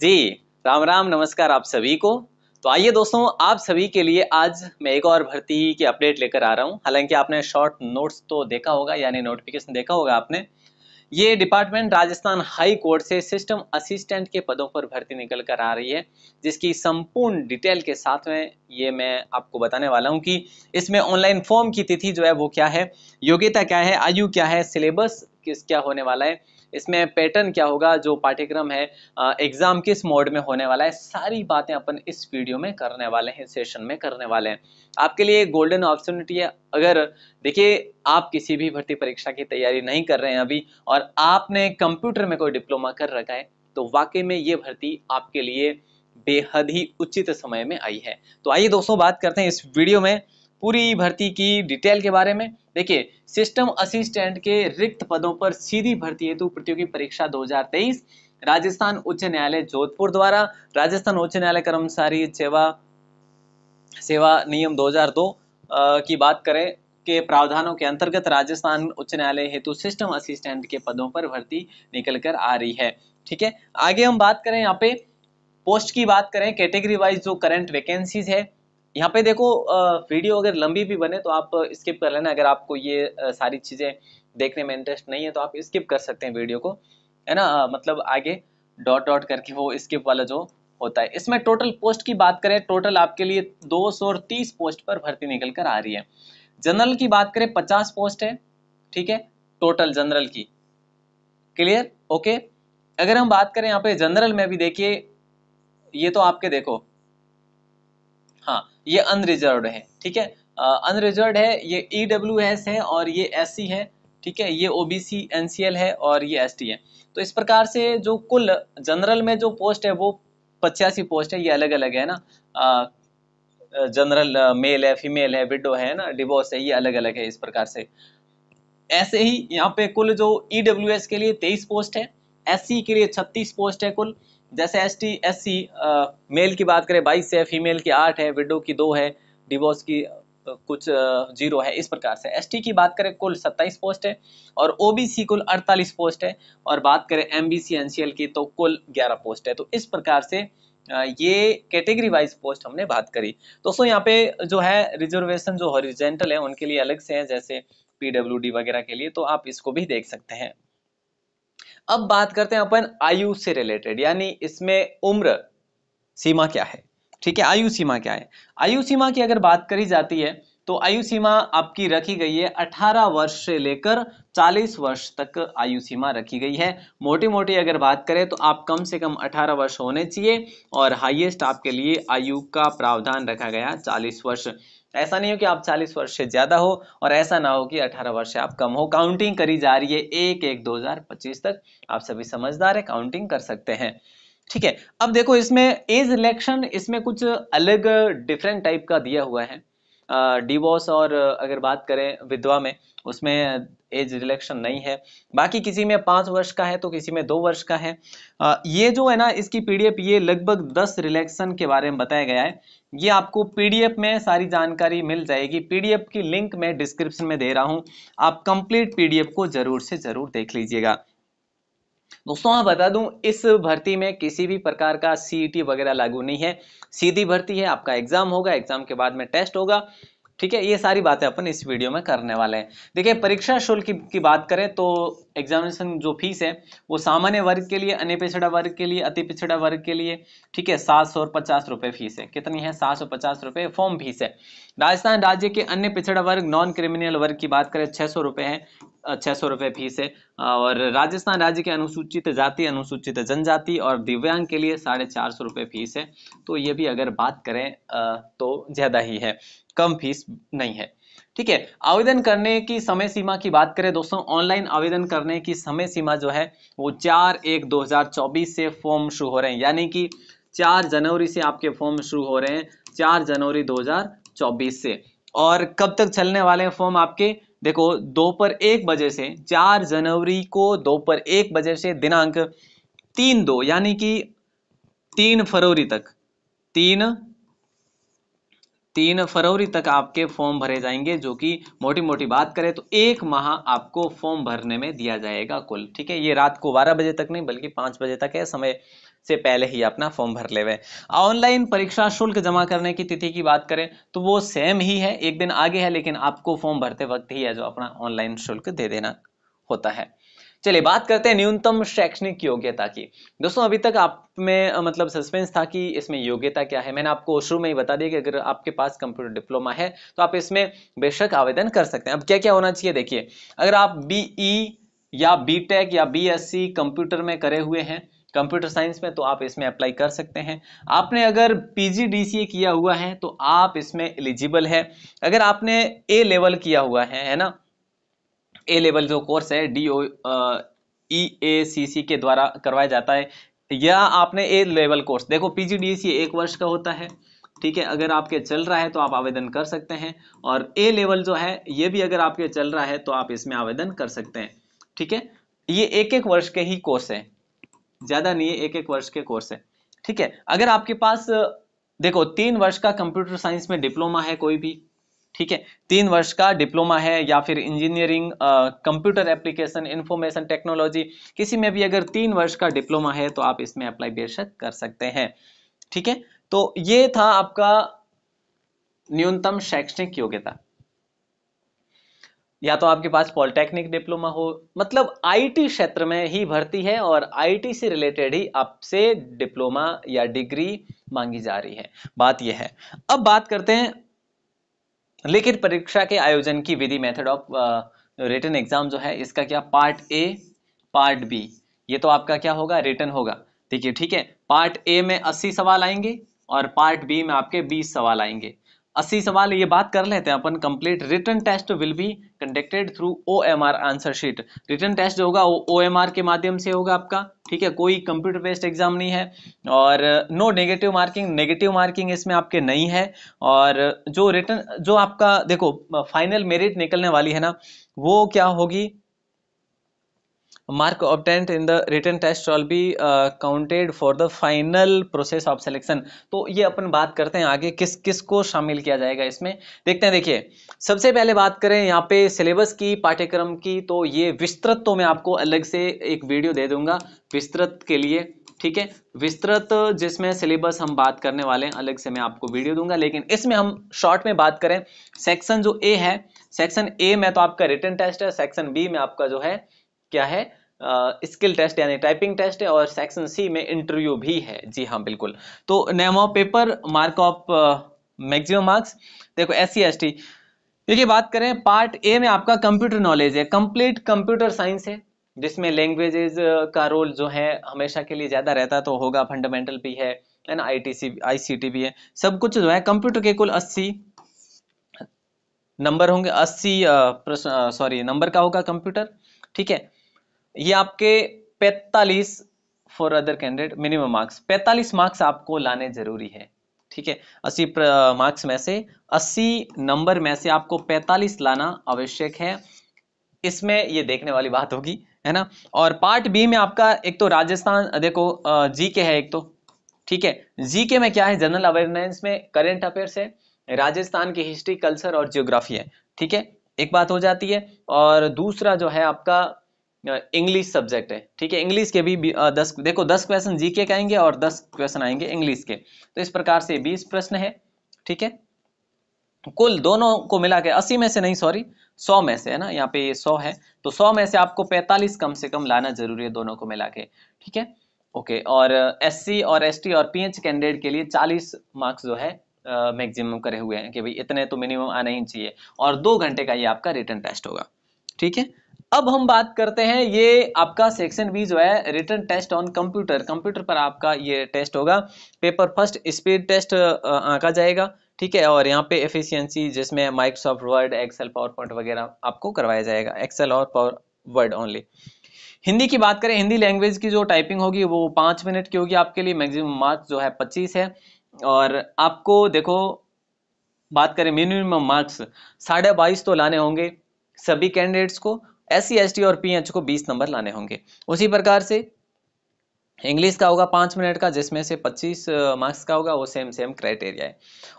जी राम राम नमस्कार आप सभी को तो आइए दोस्तों आप सभी के लिए आज मैं एक और भर्ती की अपडेट लेकर आ रहा हूं हालांकि आपने शॉर्ट नोट्स तो देखा होगा यानी नोटिफिकेशन देखा होगा आपने ये डिपार्टमेंट राजस्थान हाई कोर्ट से सिस्टम असिस्टेंट के पदों पर भर्ती निकल कर आ रही है जिसकी संपूर्ण डिटेल के साथ में ये मैं आपको बताने वाला हूँ कि इसमें ऑनलाइन फॉर्म की तिथि जो है वो क्या है योग्यता क्या है आयु क्या है सिलेबस किस क्या होने वाला है इसमें पैटर्न क्या होगा जो पाठ्यक्रम है एग्ज़ाम किस मोड में होने वाला है सारी बातें अपन इस वीडियो में करने वाले हैं सेशन में करने वाले हैं आपके लिए गोल्डन ऑपरचुनिटी है अगर देखिए आप किसी भी भर्ती परीक्षा की तैयारी नहीं कर रहे हैं अभी और आपने कंप्यूटर में कोई डिप्लोमा कर रखा है तो वाकई में ये भर्ती आपके लिए बेहद ही उचित समय में आई है तो आइए दोस्तों बात करते हैं इस वीडियो में पूरी भर्ती की डिटेल के बारे में देखिए सिस्टम असिस्टेंट के रिक्त पदों पर सीधी भर्ती हेतु प्रतियोगी परीक्षा 2023 राजस्थान उच्च न्यायालय जोधपुर द्वारा राजस्थान उच्च न्यायालय कर्मचारी सेवा सेवा नियम 2002 की बात करें के प्रावधानों के अंतर्गत राजस्थान उच्च न्यायालय हेतु सिस्टम असिस्टेंट के पदों पर भर्ती निकल कर आ रही है ठीक है आगे हम बात करें यहाँ पे पोस्ट की बात करें कैटेगरी वाइज जो करंट वैकेंसीज है यहाँ पे देखो वीडियो अगर लंबी भी बने तो आप स्किप कर लेना अगर आपको ये सारी चीज़ें देखने में इंटरेस्ट नहीं है तो आप स्किप कर सकते हैं वीडियो को है ना मतलब आगे डॉट डॉट करके वो स्किप वाला जो होता है इसमें टोटल पोस्ट की बात करें टोटल आपके लिए तीस पोस्ट पर भर्ती निकल कर आ रही है जनरल की बात करें पचास पोस्ट है ठीक है टोटल जनरल की क्लियर ओके अगर हम बात करें यहाँ पे जनरल में भी देखिए ये तो आपके देखो हाँ ये अनरिजर्व है ठीक है अनरिजर्व है ये ई डब्ल्यू एस है और ये एस सी है ठीक है ये OBC B N C L है और ये एस टी है तो इस प्रकार से जो कुल जनरल में जो पोस्ट है वो पचासी पोस्ट है ये अलग अलग है ना जनरल मेल है फीमेल है विडो है ना डिवोर्स है ये अलग अलग है इस प्रकार से ऐसे ही यहाँ पे कुल जो ई e के लिए तेईस पोस्ट है एस के लिए छत्तीस पोस्ट है कुल जैसे S T S C male की बात करें बाईस है फीमेल की आठ है विडो की दो है डिवोर्स की कुछ जीरो है इस प्रकार से एसटी की बात करें कुल सत्ताईस पोस्ट है और ओबीसी कुल अड़तालीस पोस्ट है और बात करें एमबीसी एनसीएल की तो कुल ग्यारह पोस्ट है तो इस प्रकार से ये कैटेगरी वाइज पोस्ट हमने बात करी दोस्तों यहाँ पे जो है रिजर्वेशन जो हॉरिजेंटल है उनके लिए अलग से है जैसे पीडब्ल्यूडी वगैरह के लिए तो आप इसको भी देख सकते हैं अब बात करते हैं अपन आयु से रिलेटेड यानी इसमें उम्र सीमा क्या है ठीक है आयु सीमा क्या है आयु सीमा की अगर बात करी जाती है तो आयु सीमा आपकी रखी गई है 18 वर्ष से लेकर 40 वर्ष तक आयु सीमा रखी गई है मोटी मोटी अगर बात करें तो आप कम से कम 18 वर्ष होने चाहिए और हाईएस्ट आपके लिए आयु का प्रावधान रखा गया 40 वर्ष ऐसा नहीं हो कि आप 40 वर्ष से ज्यादा हो और ऐसा ना हो कि 18 वर्ष से आप कम हो काउंटिंग करी जा रही है एक एक पच्चीस तक आप सभी समझदार है काउंटिंग कर सकते हैं ठीक है अब देखो इसमें एज इलेक्शन इसमें कुछ अलग डिफरेंट टाइप का दिया हुआ है डिवोर्स और अगर बात करें विधवा में उसमें एज रिलेक्शन नहीं है बाकी किसी में पाँच वर्ष का है तो किसी में दो वर्ष का है ये जो है ना इसकी पीडीएफ ये लगभग दस रिलेक्शन के बारे में बताया गया है ये आपको पीडीएफ में सारी जानकारी मिल जाएगी पीडीएफ की लिंक मैं डिस्क्रिप्शन में दे रहा हूँ आप कंप्लीट पीडीएफ को जरूर से जरूर देख लीजिएगा दोस्तों मैं बता दूं इस भर्ती में किसी भी प्रकार का सीईटी e वगैरह लागू नहीं है सीधी भर्ती है आपका एग्जाम होगा एग्जाम के बाद में टेस्ट होगा ठीक है ये सारी बातें अपन इस वीडियो में करने वाले हैं देखिए परीक्षा शुल्क की, की बात करें तो एग्जामिनेशन जो फीस है वो सामान्य वर्ग के लिए अन्य पिछड़ा वर्ग के लिए अति पिछड़ा वर्ग के लिए ठीक है सात सौ पचास रुपये फीस है कितनी है सात सौ पचास रुपये फॉर्म फीस है राजस्थान राज्य के अन्य पिछड़ा वर्ग नॉन क्रिमिनल वर्ग की बात करें छह सौ है छह सौ रुपये फीस है और राजस्थान राज्य के अनुसूचित जाति अनुसूचित जनजाति और दिव्यांग के लिए साढ़े चार सौ रुपये फीस है तो ये भी अगर बात करें तो ज़्यादा ही है कम फीस नहीं है ठीक है आवेदन करने की समय सीमा की बात करें दोस्तों ऑनलाइन आवेदन करने की समय सीमा जो है वो चार एक दो से फॉर्म शुरू हो रहे हैं यानी कि चार जनवरी से आपके फॉर्म शुरू हो रहे हैं चार जनवरी दो चौबीस से और कब तक चलने वाले हैं फॉर्म आपके देखो दोपहर एक बजे से चार जनवरी को दोपहर एक बजे से दिनांक तीन दो यानी कि तीन फरवरी तक तीन तीन फरवरी तक आपके फॉर्म भरे जाएंगे जो कि मोटी मोटी बात करें तो एक माह आपको फॉर्म भरने में दिया जाएगा कुल ठीक है ये रात को बारह बजे तक नहीं बल्कि पांच बजे तक है समय से पहले ही अपना फॉर्म भर ले ऑनलाइन परीक्षा शुल्क जमा करने की तिथि की बात करें तो वो सेम ही है एक दिन आगे है लेकिन आपको फॉर्म भरते वक्त ही है जो अपना ऑनलाइन शुल्क दे देना होता है चलिए बात करते हैं न्यूनतम शैक्षणिक योग्यता की दोस्तों अभी तक आप में मतलब सस्पेंस था कि इसमें योग्यता क्या है मैंने आपको शुरू में ही बता दिया कि अगर आपके पास कंप्यूटर डिप्लोमा है तो आप इसमें बेशक आवेदन कर सकते हैं अब क्या क्या होना चाहिए देखिए अगर आप बीई e या बीटेक या बीएससी कंप्यूटर में करे हुए हैं कंप्यूटर साइंस में तो आप इसमें अप्लाई कर सकते हैं आपने अगर पीजीडीसीए किया हुआ है तो आप इसमें एलिजिबल है अगर आपने ए लेवल किया हुआ है है ना ए लेवल जो कोर्स है D O E A C C के द्वारा करवाया जाता है या आपने ए लेवल कोर्स देखो पीजीडीसीए एक वर्ष का होता है ठीक है अगर आपके चल रहा है तो आप आवेदन कर सकते हैं और ए लेवल जो है ये भी अगर आपके चल रहा है तो आप इसमें आवेदन कर सकते हैं ठीक है ये एक एक वर्ष के ही कोर्स है ज़्यादा नहीं है एक एक वर्ष के कोर्स है ठीक है अगर आपके पास देखो तीन वर्ष का कंप्यूटर साइंस में डिप्लोमा है कोई भी ठीक है तीन वर्ष का डिप्लोमा है या फिर engineering computer application information technology किसी में भी अगर तीन वर्ष का डिप्लोमा है तो आप इसमें अप्लाई बेशक कर सकते हैं ठीक है तो ये था आपका न्यूनतम शैक्षणिक योग्यता या तो आपके पास पॉलिटेक्निक डिप्लोमा हो मतलब आईटी क्षेत्र में ही भर्ती है और आईटी से रिलेटेड ही आपसे डिप्लोमा या डिग्री मांगी जा रही है बात यह है अब बात करते हैं लिखित परीक्षा के आयोजन की विधि मेथड ऑफ रिटर्न एग्जाम जो है इसका क्या पार्ट ए पार्ट बी ये तो आपका क्या होगा रिटर्न होगा देखिए ठीक है पार्ट ए में अस्सी सवाल आएंगे और पार्ट बी में आपके बीस सवाल आएंगे अस्सी सवाल ये बात कर लेते हैं अपन complete written test will be conducted through O M R answer sheet written test होगा ओ एम आर के माध्यम से होगा आपका ठीक है कोई कंप्यूटर बेस्ड एग्जाम नहीं है और no negative marking negative marking इसमें आपके नहीं है और जो रिटर्न जो आपका देखो फाइनल मेरिट निकलने वाली है ना वो क्या होगी mark obtained in the written test shall be uh, counted for the final process of selection तो ये अपन बात करते हैं आगे किस किस को शामिल किया जाएगा इसमें देखते हैं देखिए सबसे पहले बात करें यहाँ पे सिलेबस की पाठ्यक्रम की तो ये विस्तृत तो मैं आपको अलग से एक वीडियो दे दूंगा विस्तृत के लिए ठीक है विस्तृत जिसमें सिलेबस हम बात करने वाले हैं अलग से मैं आपको वीडियो दूंगा लेकिन इसमें हम शॉर्ट में बात करें सेक्शन जो ए है सेक्शन ए में तो आपका रिटर्न टेस्ट है सेक्शन बी में आपका जो है क्या है स्किल टेस्ट यानी टाइपिंग टेस्ट है और सेक्शन सी में इंटरव्यू भी है जी हाँ बिल्कुल तो name of paper mark of maximum marks देखो एस सी एस टी देखिए बात करें पार्ट ए में आपका कंप्यूटर नॉलेज है कंप्लीट कंप्यूटर साइंस है जिसमें लैंग्वेजेस का रोल जो है हमेशा के लिए ज़्यादा रहता तो होगा फंडामेंटल भी है ना I T C I C T भी है सब कुछ जो है कंप्यूटर के कुल अस्सी नंबर होंगे अस्सी सॉरी नंबर का होगा कंप्यूटर ठीक है ये आपके पैतालीस for other candidate minimum marks 45 marks आपको लाने जरूरी है ठीक है अस्सी मार्क्स में से अस्सी नंबर में से आपको 45 लाना आवश्यक है इसमें ये देखने वाली बात होगी है ना और पार्ट बी में आपका एक तो राजस्थान देखो जी के है एक तो ठीक है जी के में क्या है जनरल अवेयरनेस में करेंट अफेयर्स है राजस्थान की हिस्ट्री कल्चर और जियोग्राफी है ठीक है एक बात हो जाती है और दूसरा जो है आपका इंग्लिश सब्जेक्ट है ठीक है इंग्लिश के भी दस देखो दस क्वेश्चन जीके के आएंगे और दस क्वेश्चन आएंगे इंग्लिश के तो इस प्रकार से बीस प्रश्न है ठीक है कुल दोनों को मिला के अस्सी में से नहीं सॉरी सौ में से है ना यहाँ पे ये सौ है तो सौ में से आपको पैंतालीस कम से कम लाना जरूरी है दोनों को मिला के ठीक है ओके और एस और एस और पी कैंडिडेट के लिए चालीस मार्क्स जो है मैक्सिमम करे हुए हैं कि भाई इतने तो मिनिमम आना ही चाहिए और दो घंटे का ये आपका रिटर्न टेस्ट होगा ठीक है अब हम बात करते हैं ये आपका सेक्शन बी जो है written test on computer computer पर आपका ये टेस्ट होगा पेपर फर्स्ट स्पीड टेस्ट आका जाएगा ठीक है और यहाँ पे एफिशिएंसी जिसमें Microsoft Word Excel PowerPoint वगैरह आपको करवाया जाएगा एक्सेल और पावर वर्ड ओनली हिंदी की बात करें हिंदी लैंग्वेज की जो टाइपिंग होगी वो पाँच मिनट की होगी आपके लिए मैक्सिमम मार्क्स जो है पच्चीस है और आपको देखो बात करें मिनिमम मार्क्स साढ़े बाईस तो लाने होंगे सभी कैंडिडेट्स को एस सी e और पी को बीस नंबर लाने होंगे उसी प्रकार से इंग्लिश का होगा पाँच मिनट का जिसमें से पच्चीस मार्क्स का होगा वो सेम सेम क्राइटेरिया है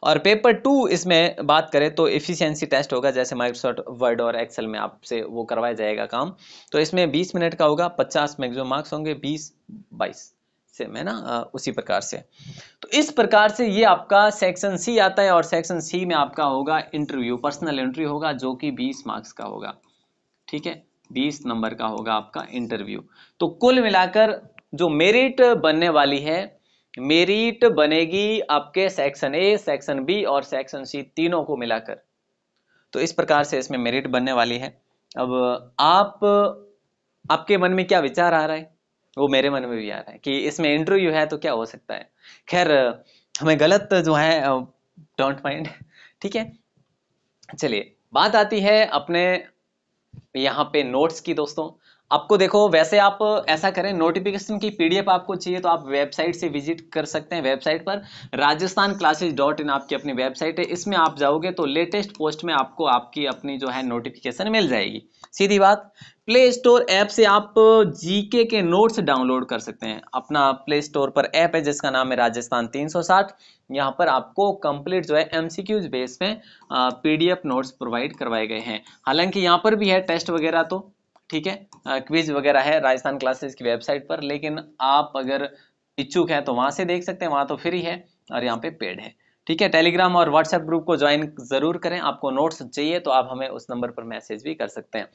और पेपर टू इसमें बात करें तो इफिशियंसी टेस्ट होगा जैसे माइक्रोसॉफ्ट वर्ड और एक्सेल में आपसे वो करवाया जाएगा काम तो इसमें बीस मिनट का होगा पचास मैक्सिमम मार्क्स होंगे बीस बाईस सेम है ना उसी प्रकार से तो इस प्रकार से ये आपका सेक्शन सी आता है और सेक्शन सी में आपका होगा इंटरव्यू पर्सनल इंटरव्यू होगा जो कि बीस मार्क्स का होगा ठीक है बीस नंबर का होगा आपका इंटरव्यू तो कुल मिलाकर जो मेरिट बनने वाली है मेरिट बनेगी आपके सेक्शन ए सेक्शन बी और सेक्शन सी तीनों को मिलाकर तो इस प्रकार से इसमें मेरिट बनने वाली है अब आप आपके मन में क्या विचार आ रहा है वो मेरे मन में भी आ रहा है कि इसमें इंटरव्यू है तो क्या हो सकता है खैर हमें गलत जो है डोंट माइंड ठीक है चलिए बात आती है अपने यहाँ पे नोट्स की दोस्तों आपको देखो वैसे आप ऐसा करें नोटिफिकेशन की पीडीएफ आपको चाहिए तो आप वेबसाइट से विजिट कर सकते हैं वेबसाइट पर राजस्थान क्लासेज डॉट इन आपकी अपनी वेबसाइट है इसमें आप जाओगे तो लेटेस्ट पोस्ट में आपको आपकी अपनी जो है नोटिफिकेशन मिल जाएगी सीधी बात प्ले स्टोर ऐप से आप जीके के नोट्स डाउनलोड कर सकते हैं अपना प्ले स्टोर पर ऐप है जिसका नाम है राजस्थान 360 यहाँ पर आपको कंप्लीट जो है एमसीक्यूज बेस में पीडीएफ नोट्स प्रोवाइड करवाए गए हैं हालांकि यहाँ पर भी है टेस्ट वगैरह तो ठीक है क्विज वगैरह है राजस्थान क्लासेस की वेबसाइट पर लेकिन आप अगर इच्छुक हैं तो वहाँ से देख सकते हैं वहाँ तो फ्री है और यहाँ पे पेड है ठीक है टेलीग्राम और व्हाट्सएप ग्रुप को ज्वाइन जरूर करें आपको नोट्स चाहिए तो आप हमें उस नंबर पर मैसेज भी कर सकते हैं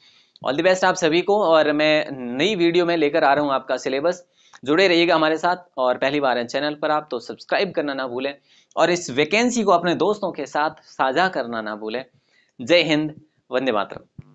ऑल द बेस्ट आप सभी को और मैं नई वीडियो में लेकर आ रहा हूँ आपका सिलेबस जुड़े रहिएगा हमारे साथ और पहली बार है चैनल पर आप तो सब्सक्राइब करना ना भूलें और इस वैकेंसी को अपने दोस्तों के साथ साझा करना ना भूलें जय हिंद वंदे मातरम